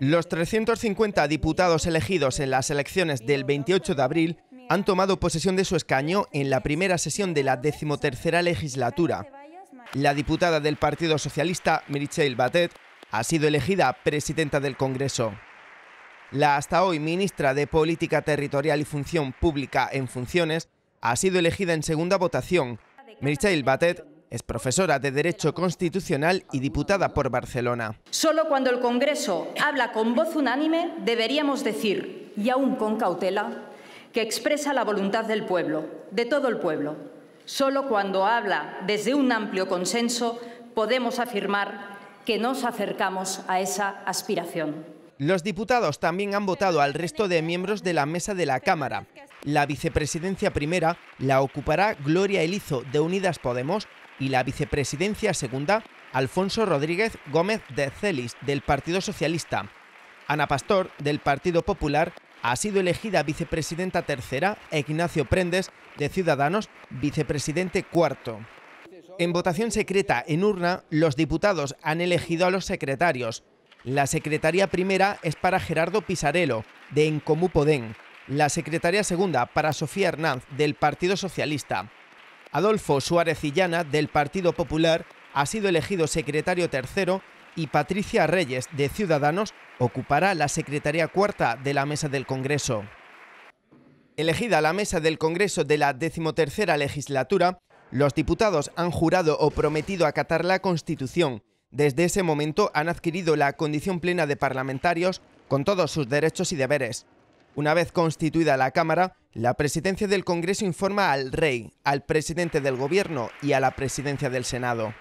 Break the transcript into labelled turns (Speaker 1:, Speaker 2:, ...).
Speaker 1: Los 350 diputados elegidos en las elecciones del 28 de abril han tomado posesión de su escaño en la primera sesión de la decimotercera legislatura. La diputada del Partido Socialista, Michelle Batet, ha sido elegida presidenta del Congreso. La hasta hoy ministra de Política Territorial y Función Pública en funciones ha sido elegida en segunda votación. Batet es profesora de Derecho Constitucional y diputada por Barcelona.
Speaker 2: Solo cuando el Congreso habla con voz unánime deberíamos decir, y aún con cautela, que expresa la voluntad del pueblo, de todo el pueblo. Solo cuando habla desde un amplio consenso podemos afirmar que nos acercamos a esa aspiración.
Speaker 1: Los diputados también han votado al resto de miembros de la mesa de la Cámara. La vicepresidencia primera la ocupará Gloria Elizo de Unidas Podemos y la vicepresidencia segunda Alfonso Rodríguez Gómez de Celis del Partido Socialista. Ana Pastor del Partido Popular ha sido elegida vicepresidenta tercera e Ignacio Prendes de Ciudadanos vicepresidente cuarto. En votación secreta en urna, los diputados han elegido a los secretarios. La secretaría primera es para Gerardo Pisarello, de Encomú Podén. La secretaría segunda para Sofía Hernández, del Partido Socialista. Adolfo Suárez Illana, del Partido Popular, ha sido elegido secretario tercero y Patricia Reyes, de Ciudadanos, ocupará la secretaría cuarta de la Mesa del Congreso. Elegida la Mesa del Congreso de la decimotercera legislatura, los diputados han jurado o prometido acatar la Constitución. Desde ese momento han adquirido la condición plena de parlamentarios con todos sus derechos y deberes. Una vez constituida la Cámara, la presidencia del Congreso informa al Rey, al presidente del Gobierno y a la presidencia del Senado.